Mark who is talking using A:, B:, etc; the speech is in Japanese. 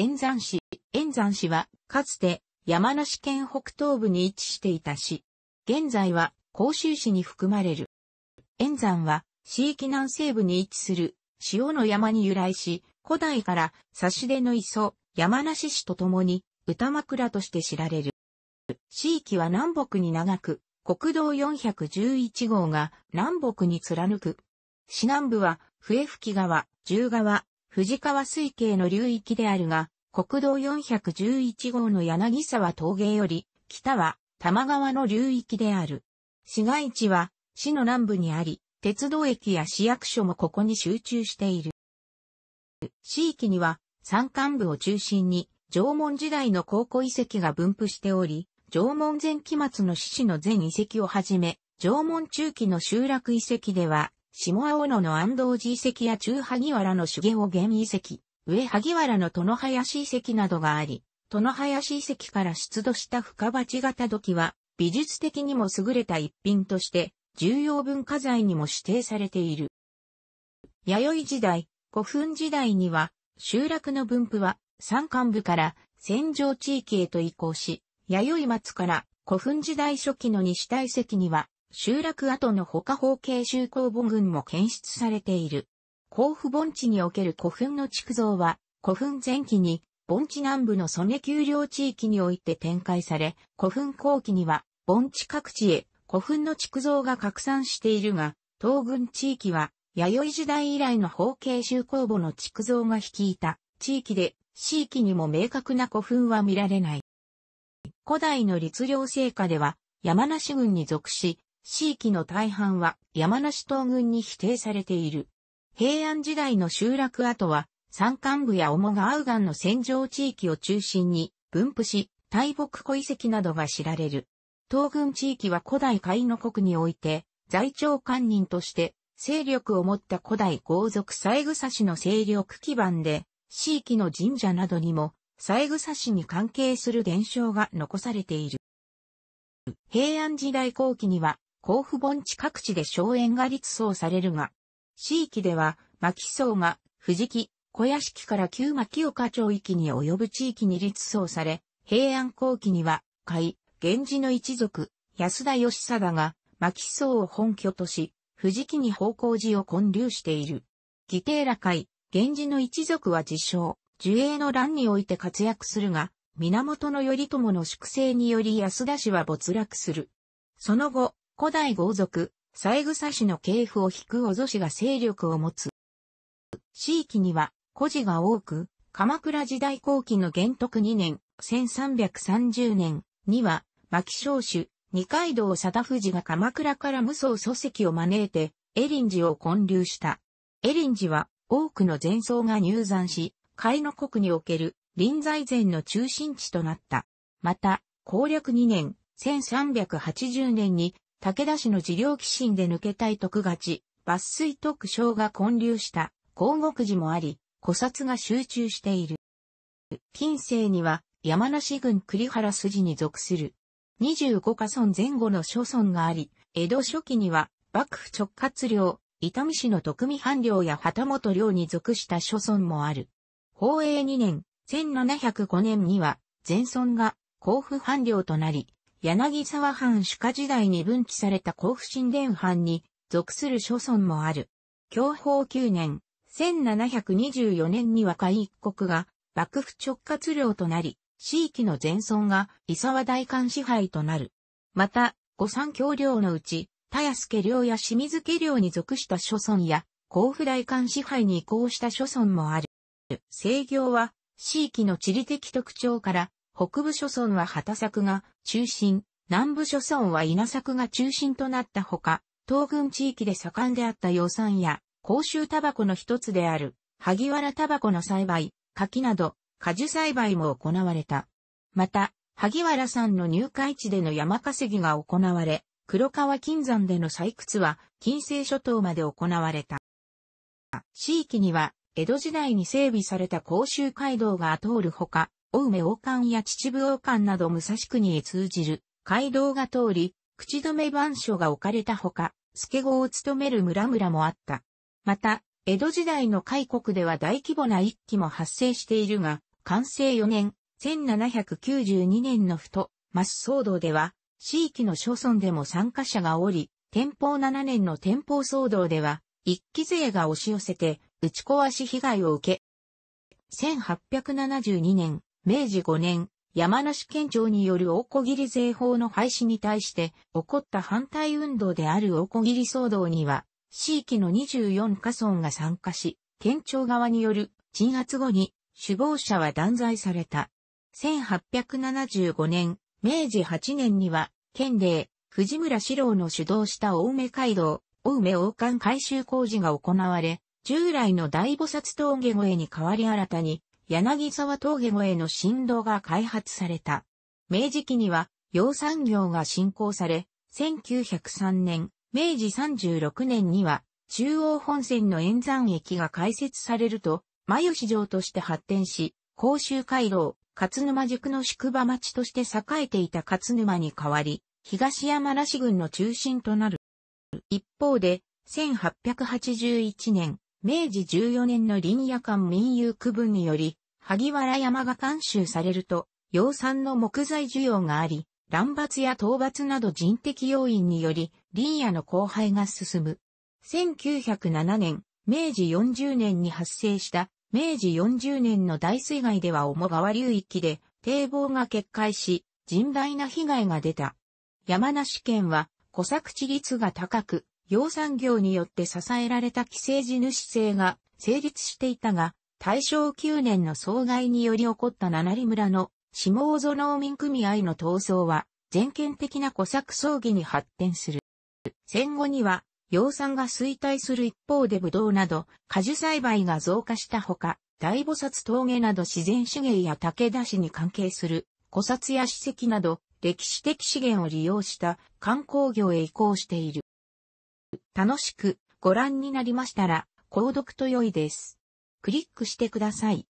A: 円山市。円山市は、かつて山梨県北東部に位置していた市。現在は、甲州市に含まれる。円山は、市域南西部に位置する、塩の山に由来し、古代から、差し出の磯、山梨市とともに、歌枕として知られる。市域は南北に長く、国道411号が南北に貫く。市南部は、笛吹川、十川、藤川水系の流域であるが、国道411号の柳沢峠より、北は玉川の流域である。市街地は市の南部にあり、鉄道駅や市役所もここに集中している。市域には山間部を中心に縄文時代の高校遺跡が分布しており、縄文前期末の獅子の全遺跡をはじめ、縄文中期の集落遺跡では下青野の安藤寺遺跡や中萩原の重雄源遺跡、上萩原の殿林遺跡などがあり、殿林遺跡から出土した深鉢型土器は、美術的にも優れた一品として、重要文化財にも指定されている。弥生時代、古墳時代には、集落の分布は、山間部から戦場地域へと移行し、弥生末から古墳時代初期の西大石には、集落跡の他方形集工母群も検出されている。甲府盆地における古墳の築造は、古墳前期に、盆地南部の曽根丘陵地域において展開され、古墳後期には、盆地各地へ古墳の築造が拡散しているが、東軍地域は、弥生時代以来の方形集工墓の築造が率いた地域で、地域にも明確な古墳は見られない。古代の律令成果では、山梨郡に属し、地域の大半は山梨東軍に否定されている。平安時代の集落跡は、山間部や主がアウガンの戦場地域を中心に分布し、大木古遺跡などが知られる。東軍地域は古代海の国において、在庁官人として勢力を持った古代豪族三枝氏の勢力基盤で、地域の神社などにも、三枝氏に関係する伝承が残されている。平安時代後期には、甲府盆地各地で荘園が立層されるが、地域では、牧層が、藤木、小屋敷から旧牧岡町域に及ぶ地域に立層され、平安後期には、海、源氏の一族、安田義貞が、牧層を本拠とし、藤木に方向寺を建立している。義帝ら斐、源氏の一族は自称、樹栄の乱において活躍するが、源頼朝の粛清により安田氏は没落する。その後、古代豪族、三枝氏の系譜を引く小曽氏が勢力を持つ。地域には、古事が多く、鎌倉時代後期の元徳2年、1330年には、牧少主、二階堂貞藤が鎌倉から無双祖籍を招いて、エリン寺を建立した。エリン寺は、多くの前僧が入山し、海の国における臨済禅の中心地となった。また、攻略2年、1380年に武田氏の治療寄進で抜けたい徳勝ち、抜粋徳将が混流した、広告寺もあり、古刹が集中している。近世には、山梨郡栗原筋に属する、25か村前後の諸村があり、江戸初期には、幕府直轄領、伊丹市の徳見藩領や旗本領に属した諸村もある。宝永2年、1705年には、全村が甲府藩領となり、柳沢藩主家時代に分岐された甲府新殿藩に属する諸村もある。享保9年、1724年には海一国が幕府直轄領となり、地域の全村が伊沢大官支配となる。また、五三教領のうち、田安家領や清水家領に属した諸村や、甲府大官支配に移行した諸村もある。制御は、地域の地理的特徴から、北部諸村は畑作が中心、南部諸村は稲作が中心となったほか、東軍地域で盛んであった養蚕や、公衆タバコの一つである、萩原タバコの栽培、柿など、果樹栽培も行われた。また、萩原さんの入会地での山稼ぎが行われ、黒川金山での採掘は、金星諸島まで行われた。地域には、江戸時代に整備された公衆街道が通るほか、青梅王冠や秩父王冠など武蔵国へ通じる街道が通り、口止め番所が置かれたほか、助号を務める村々もあった。また、江戸時代の開国では大規模な一揆も発生しているが、完成4年、1792年のふと、マス騒動では、地域の諸村でも参加者がおり、天保7年の天保騒動では、一揆勢が押し寄せて、打ち壊し被害を受け、1872年、明治5年、山梨県庁による大小切税法の廃止に対して起こった反対運動である大小切騒動には、地域の24カ村が参加し、県庁側による鎮圧後に首謀者は断罪された。1875年、明治8年には、県令、藤村四郎の主導した青梅街道、青梅王冠改修工事が行われ、従来の大菩薩峠越えに代わり新たに、柳沢峠越えの振動が開発された。明治期には、養蚕業が振興され、1903年、明治36年には、中央本線の沿山駅が開設されると、真吉城として発展し、甲州回道、勝沼塾の宿場町として栄えていた勝沼に代わり、東山ら市郡の中心となる。一方で、1881年、明治14年の林野間民有区分により、萩原山が監修されると、養蚕の木材需要があり、乱伐や討伐など人的要因により、林野の荒廃が進む。1907年、明治40年に発生した明治40年の大水害では主川流域で堤防が決壊し、甚大な被害が出た。山梨県は小作地率が高く、養蚕業によって支えられた既成地主制が成立していたが、大正9年の総害により起こった七里村の下尾園農民組合の闘争は全権的な小作葬儀に発展する。戦後には養蚕が衰退する一方でブドウなど果樹栽培が増加したほか、大菩薩峠など自然資源や武田市に関係する古刹や史跡など歴史的資源を利用した観光業へ移行している。楽しくご覧になりましたら、購読と良いです。クリックしてください。